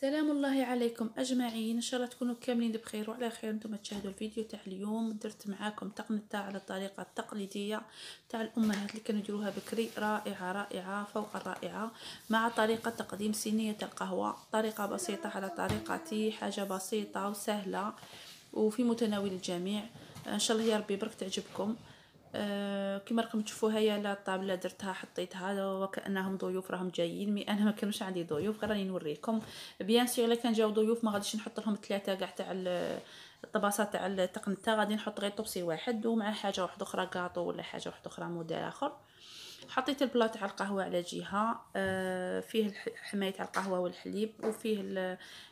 سلام الله عليكم اجمعين ان شاء الله تكونوا كاملين بخير وعلى خير نتوما تشاهدوا الفيديو تاع اليوم درت معاكم تقنية على الطريقه التقليديه تاع الامهات اللي كانوا يديروها بكري رائعه رائعه فوق الرائعه مع طريقه تقديم صينيه القهوه طريقه بسيطه على طريقتي حاجه بسيطه وسهله وفي متناول الجميع ان شاء الله يا ربي برك تعجبكم آه، كما راكم تشوفوا هيا لا الطابله درتها حطيتها وكانهم ضيوف راهم جايين مي انا ما كانوش عندي ضيوف غير راني نوريكم بيان سيغ الا كان جاو ضيوف ما غاديش نحط لهم ثلاثه كاع تاع الطباسه تاع التقنته غادي نحط غير طبسي واحد ومع حاجه واحده اخرى كاطو ولا حاجه واحده اخرى موديل اخر حطيت البلاط على القهوه على جهه آه، فيه حمايه على القهوه والحليب وفيه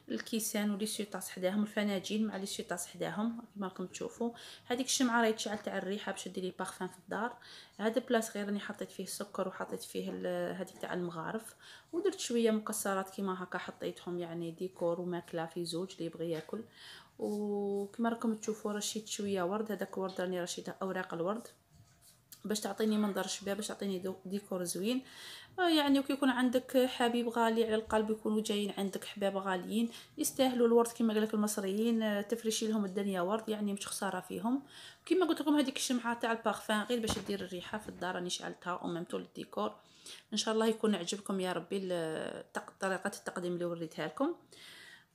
الكيسان ولي سيطاس حداهم الفناجين مع لي سيطاس حداهم كما راكم تشوفوا هذيك الشمعه راهي تشعل تاع الريحه باش ديري بارفان في الدار هذا بلاص غير راني حطيت فيه السكر وحطيت فيه هذيك تاع المغارف ودرت شويه مكسرات كيما هكا حطيتهم يعني ديكور وماكله في زوج اللي يبغي ياكل وكما راكم تشوفوا رشيت شويه ورد هذاك الورد راني رشيته اوراق الورد باش تعطيني منظر شباب باش تعطيني ديكور زوين آه، يعني وكيكون عندك حبيب غالي على القلب يكونوا جايين عندك حباب غاليين يستاهلوا الورد كما قال لك المصريين آه، تفرشي لهم الدنيا ورد يعني مش خساره فيهم كما قلت لكم هذيك الشمعه تاع البارفان غير باش دير الريحه في الدار راني شعلتها وميم للديكور ان شاء الله يكون عجبكم يا ربي طريقه التقديم اللي وريتها لكم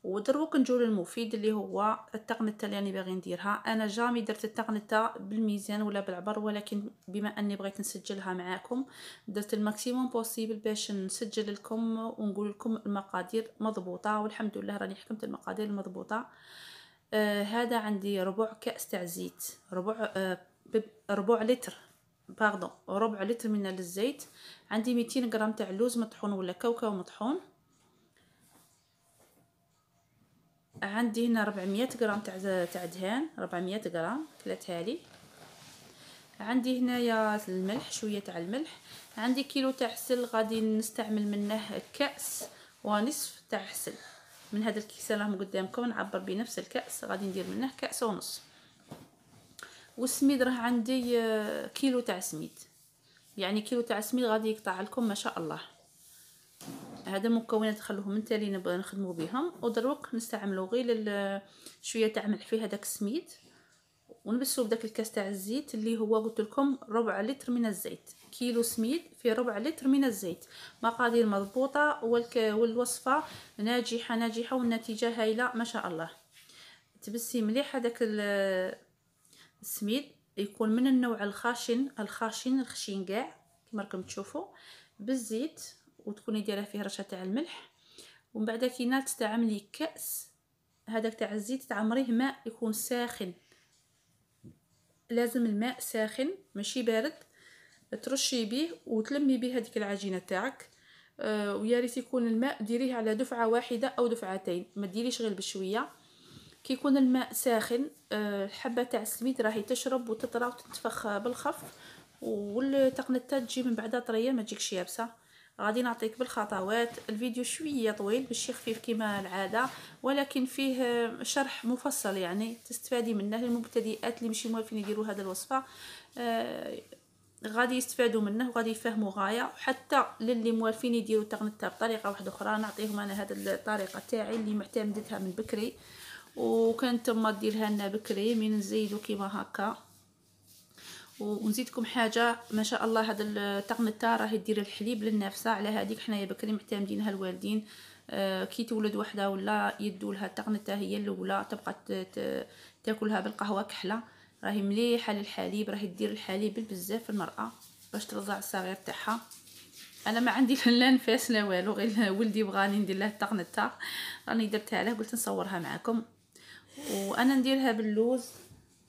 ودروك نجيو للمفيد اللي هو التقنته اللي راني باغي نديرها انا جامي درت التقنته بالميزان ولا بالعبر ولكن بما اني بغيت نسجلها معاكم درت الماكسيموم بوسيبل باش نسجل لكم ونقول لكم المقادير مضبوطه والحمد لله راني حكمت المقادير المضبوطه آه هذا عندي ربع كاس تاع زيت ربع آه ربع لتر باردون ربع لتر من الزيت عندي 200 غرام تاع اللوز مطحون ولا كاوكاو مطحون عندي هنا 400 غرام تاع تاع دهان 400 غرام كلاتها لي عندي هنايا الملح شويه تاع الملح عندي كيلو تاع عسل غادي نستعمل منه كاس ونصف تاع عسل من هذا الكيس راهم قدامكم نعبر بنفس الكاس غادي ندير منه كاس ونص والسميد راه عندي آه، كيلو تاع سميد يعني كيلو تاع سميد غادي يقطع لكم ما شاء الله هذا مكونات خلوهم من تالي نبغى نخدمو بهم ودروك نستعملو غير شويه تاع ملح في هذاك السميد ونبسو بداك الكاس تاع الزيت اللي هو قلت لكم ربع لتر من الزيت كيلو سميد في ربع لتر من الزيت مقادير مضبوطه والوصفه ناجحه ناجحه والنتيجه هايله ما شاء الله تبسي مليح هذاك السميد يكون من النوع الخاشن الخاشن الخشين كاع كما راكم تشوفوا بالزيت وتكوني دايره فيه رشه تاع الملح ومن بعد كي تستعملي كاس هذاك تاع الزيت تعمريه ماء يكون ساخن لازم الماء ساخن ماشي بارد ترشي بيه وتلمي بيه هذيك العجينه تاعك أه ويا ريت يكون الماء ديريه على دفعه واحده او دفعتين ما ديريش غير بشويه كي يكون الماء ساخن أه الحبه تاع السميد راهي تشرب وتطرى وتتفخ بالخف والتقنيه تجي من بعدها طريه ما تجيكش يابسه غادي نعطيك بالخطوات الفيديو شويه طويل ماشي خفيف كما العاده ولكن فيه شرح مفصل يعني تستفادي منه للمبتدئات اللي ماشي موافقين يديروا هذا الوصفه آه غادي يستفادوا منه وغادي يفهموا غايه وحتى للي موالفين يديروا التغنيته بطريقه واحده اخرى نعطيهم انا هذه الطريقه تاعي اللي معتمدتها من بكري وكانت تما ديرها لنا بكري من نزيدو كيما هكا ونزيدكم حاجه ما شاء الله هذا الطقم تاع راهي دير الحليب للنافسه على هذيك حنايا بكري معتمدينها الوالدين آه، كي تولد وحده ولا يدوا لها التقنته هي الاولى تبقى تاكلها بالقهوه كحله راهي مليحه للحليب راهي دير الحليب بزاف المراه باش ترضع الصغير تاعها انا ما عندي لا نفاس لا والو غير ولدي بغاني ندير له الطقنته راني درتها له قلت نصورها معكم وانا نديرها باللوز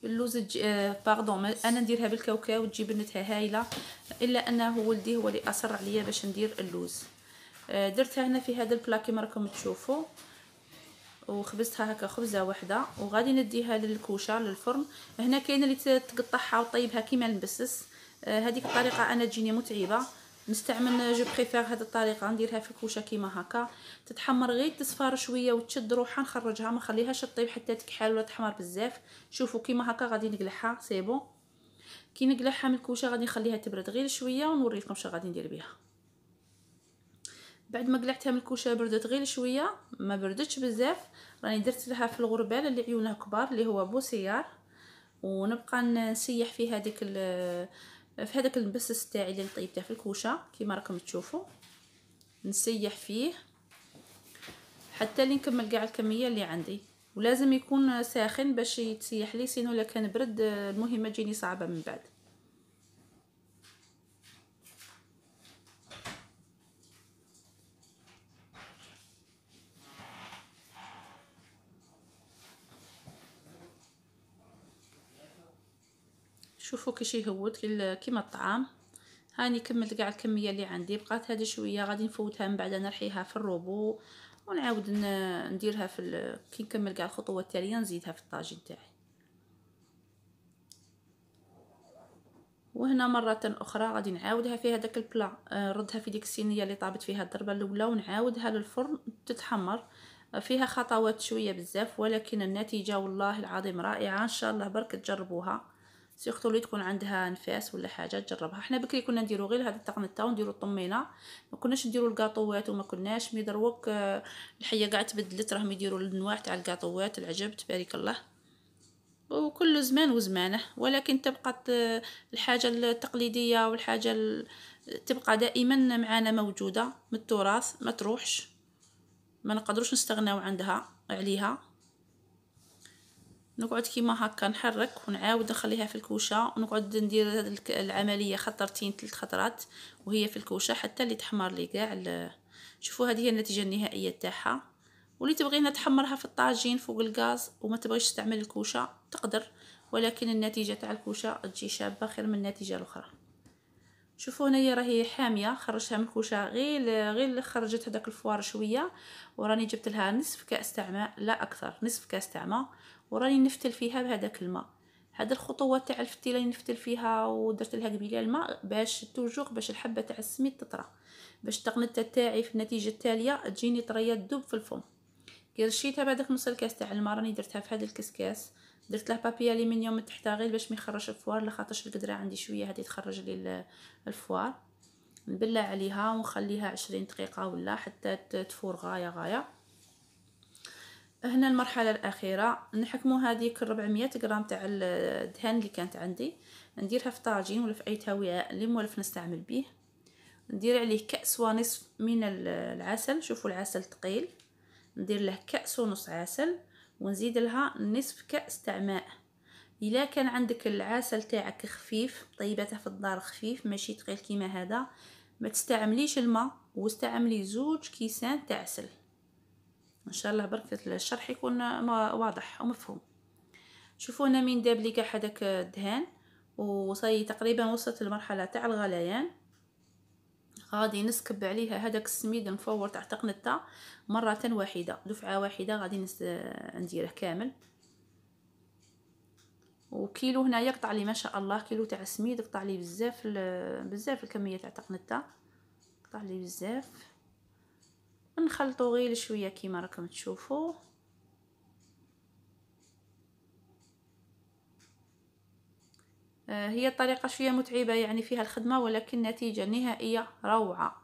اللوز الج... آه باردون انا نديرها بالكاوكاو تجي بنتها هايله الا انه ولدي هو اللي اصر عليا باش ندير اللوز آه درتها هنا في هذا البلا كيما راكم تشوفوا وخبزتها هكا خبزه واحده وغادي نديها للكوشه للفرن هنا كاين اللي تقطعها وطيبها كيما المبسس آه، هذيك الطريقه انا تجيني متعبه نستعمل جو بريفير هذه الطريقه نديرها في الكوشه كيما هكا تتحمر غير تصفار شويه وتشد روحها نخرجها ما نخليهاش تطيب حتى تكحل ولا تحمر بزاف شوفوا كيما هكا غادي نقلعها سي بون كي نقلعها من الكوشه غادي نخليها تبرد غير شويه ونوريكم شنو غادي ندير بها بعد ما قلعتها من الكوشه بردت غير شويه ما بردتش بزاف راني درت لها في الغربال اللي عيونه كبار اللي هو بوسيار ونبقى نسيح في هذيك في هذاك المبسس تاعي اللي طيبته في الكوشه كيما راكم تشوفوا نسيح فيه حتى لي نكمل كاع الكميه اللي عندي ولازم يكون ساخن باش يتسيح لي سينو لا كان برد المهمه تجيني صعبه من بعد شوفوا كيش يهود كيما الطعام هاني كملت كاع الكميه اللي عندي بقات هذه شويه غادي نفوتها من بعد نرحيها في الروبو ونعاود نديرها في كي نكمل كاع الخطوه التاليه نزيدها في الطاجين تاعي وهنا مرة أخرى غادي نعاودها في هذاك البلا نردها آه، في ديك الصينية اللي طابت فيها الضربة الأولى ونعاودها للفرن تتحمر آه، فيها خطوات شوية بزاف ولكن النتيجة والله العظيم رائعة إن شاء الله برك تجربوها سيختو اللي تكون عندها نفاس ولا حاجه تجربها حنا بكري كنا نديرو غير هذا التقنطه ونديرو الطمينه ما كناش نديرو الكاطوات وما كناش مي دروك آه، الحيه قاع تبدلت راهم يديروا الانواع تاع الكاطوات العجب تبارك الله وكل زمان وزمانه ولكن تبقى آه، الحاجه التقليديه والحاجه تبقى دائما معانا موجوده من التراث ما تروحش ما نقدروش نستغناو عندها عليها نقعد كيما هكا نحرك ونعاود نخليها في الكوشه ونقعد ندير هذه العمليه خطرتين ثلاث خطرات وهي في الكوشه حتى اللي تحمر لي كاع شوفوا هذه هي النتيجه النهائيه تاعها واللي تبغينا تحمرها في الطاجين فوق الغاز وما تبغيش تستعمل الكوشه تقدر ولكن النتيجه تاع الكوشه تجي شابه خير من النتيجه الاخرى شوفوا هنايا راهي حاميه خرجتها من الكوشه غير غير خرجت هذاك الفوار شويه وراني جبت لها نصف كاس تاع ماء لا اكثر نصف كاس تاع ماء وراني نفتل فيها بهذاك الماء هاد الخطوه تاع الفتيله اللي نفتل فيها ودرت لها قبيله الماء باش توجوغ باش الحبه تاع السميد تطرى باش تقنت تاعي في النتيجه التاليه تجيني طريه دوب في الفم كي رشيتها بهذاك نص الكاس تاع الماء راني درتها في هذا الكسكاس درت له بابي الومنيوم من تحتها غير باش ما يخرج الفوار لخاطرش القدره عندي شويه هذه تخرج لي الفوار نبلع عليها ونخليها عشرين دقيقه ولا حتى تفور غايه غايه هنا المرحله الاخيره نحكمو هذيك 400 غرام تاع الدهان اللي كانت عندي نديرها في طاجين ولا في اي توعاء اللي موالف نستعمل به ندير عليه كاس ونصف من العسل شوفوا العسل ثقيل ندير له كاس ونص عسل ونزيد لها نصف كأس تاع ماء الا كان عندك العسل تاعك خفيف طيبته في الدار خفيف ماشي ثقيل كيما هذا ما تستعمليش الماء واستعملي زوج كيسان تاع عسل ان شاء الله برك الشرح يكون واضح ومفهوم شوفوا انا من داب لك هذاك الدهان وصاي تقريبا وصلت لمرحله تاع الغليان غادي نسكب عليها هذاك السميد المفور تاع تقنطة مرة واحدة دفعة واحدة غادي نس... نديره كامل وكيلو هنايا قطع لي ما شاء الله كيلو تاع السميد قطع لي بزاف بزاف الكمية تاع تقنطة قطع لي بزاف نخلطو غير شويه كيما راكم تشوفوا آه، هي الطريقة شوية متعبة يعني فيها الخدمة ولكن النتيجة النهائية روعة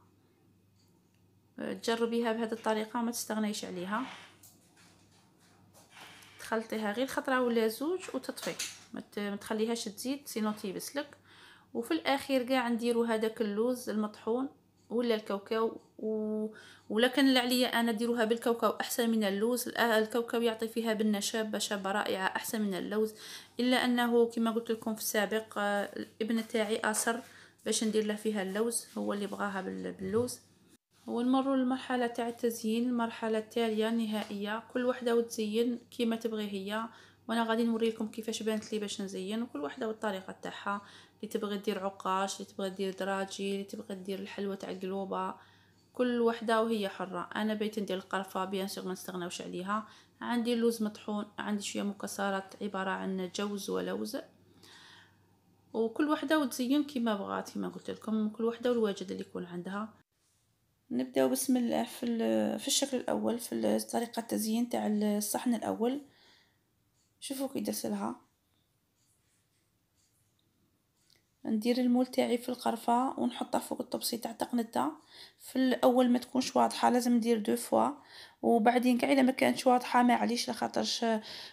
آه، تجربيها بهذه الطريقة ما تستغنيش عليها تخلطيها غير خطرة ولا زوج وتطفي ما تخليهاش تزيد سينو تيبسلك وفي الاخير كاع نديرو هذاك اللوز المطحون ولا الكاوكاو و... ولا كان عليا انا ديروها بالكاوكاو احسن من اللوز الكاوكاو يعطي فيها بنه شابه شابه رائعه احسن من اللوز الا انه كما قلت لكم في السابق آه، الابن تاعي اصر باش ندير له فيها اللوز هو اللي بغاها باللوز ونمروا للمرحله تاع التزيين المرحله التاليه النهائيه كل وحده وتزين كيما تبغي هي وانا غادي نوريكم كيفاش بانت لي باش نزين وكل وحده والطريقه تاعها اللي تبغي دير عقاش اللي تبغي دير دراجي اللي تبغي دير الحلوه تاع القلوبه كل وحده وهي حره انا بيت ندير القرفه بيان سيغ ما نستغناوش عليها عندي اللوز مطحون عندي شويه مكسرات عباره عن جوز ولوز وكل وحده وتزين كيما بغات كيما قلت لكم كل وحده والواجد اللي يكون عندها نبداو بسم الله في في الشكل الاول في طريقه التزيين تاع الصحن الاول شوفوا كي درت لها ندير المول تاعي في القرفه ونحطها فوق الطبسي تاع تقنتها في الاول ما تكونش واضحه لازم ندير دو فوا وبعدين كاع الا ما كانتش واضحه ما عليش لخاطرش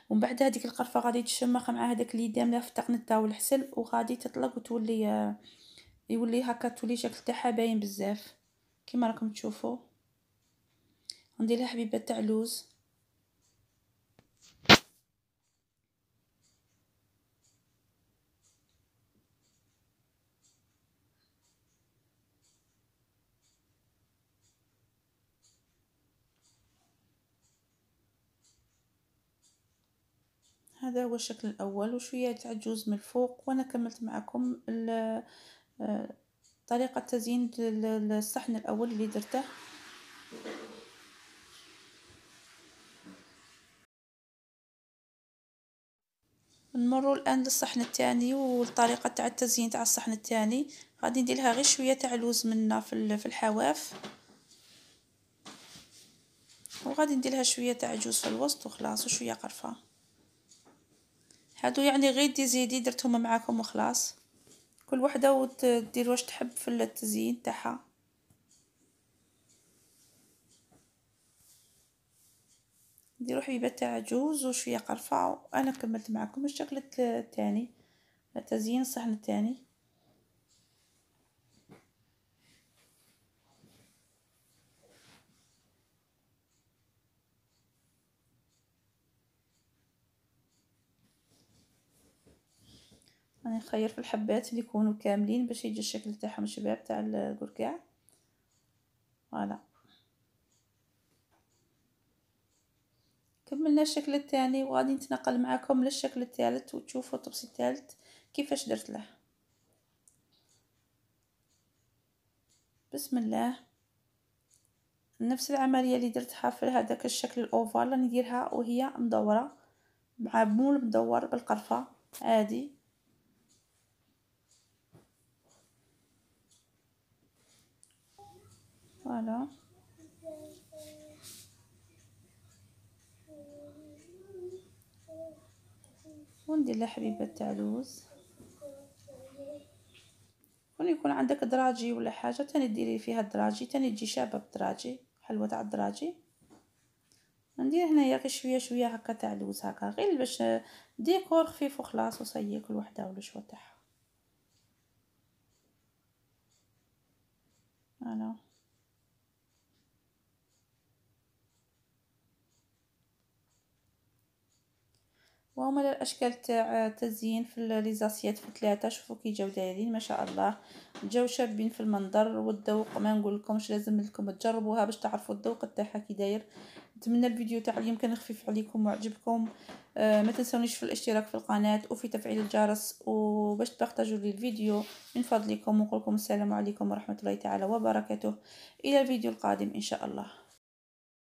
ومن بعد هذيك القرفه غادي تشمخ مع هذاك اللي دامله في تقنتها والحسل وغادي تطلق وتولي يولي هكا تولي شكل تاعها باين بزاف كيما راكم تشوفوا ندير لها حبيبه تاع لوز هذا هو الشكل الأول وشوية تاع الجوز من الفوق وأنا كملت معكم آه، طريقة تزيين الصحن الأول اللي درته نمروا الان للصحن الثاني والطريقه تاع التزيين تاع الصحن الثاني غادي ندير لها غير شويه تاع لوز منا في الحواف وغادي ندير لها شويه تاع جوز في الوسط وخلاص وشويه قرفه هادو يعني غير دي زيدي درتهم معاكم وخلاص كل وحده وتدير واش تحب في التزيين تاعها ديروا حبيبه تاع جوز وشويه قرفه وانا كملت معكم الشكل الثاني التزيين الصحن الثاني راني نخير في الحبات اللي يكونوا كاملين باش يجي الشكل تاعهم شباب تاع القرقاع فوالا كملنا الشكل الثاني وغادي نتنقل معكم للشكل الثالث وتشوفوا الطبس الثالث كيفاش درت له بسم الله نفس العمليه اللي درتها في هذاك الشكل الاوفال نديرها وهي مدوره مع بمول مدور بالقرفه عادي Voilà. وندير لها حبيبات تاع لوز كون يكون عندك دراجي ولا حاجه تاني ديري فيها الدراجي تاني تجي شابه بالدراجي حلوه تاع الدراجي ندير هنايا غير شويه شويه هكا تاع لوز هكا غير باش ديكور خفيف وخلاص وصايي كل وحده ولا شويه تاعها فوالا وهما الاشكال تاع التزيين في ليزاسيات في ثلاثه شوفوا كي جاو دايرين ما شاء الله جاو شابين في المنظر والذوق ما نقول لكمش لازم لكم تجربوها باش تعرفوا الذوق تاعها كي داير نتمنى الفيديو تاع اليوم كان خفيف عليكم وعجبكم آه ما تنسونيش في الاشتراك في القناه وفي تفعيل الجرس وباش تبارطاجوا لي الفيديو من فضلكم ونقول لكم السلام عليكم ورحمه الله تعالى وبركاته الى الفيديو القادم ان شاء الله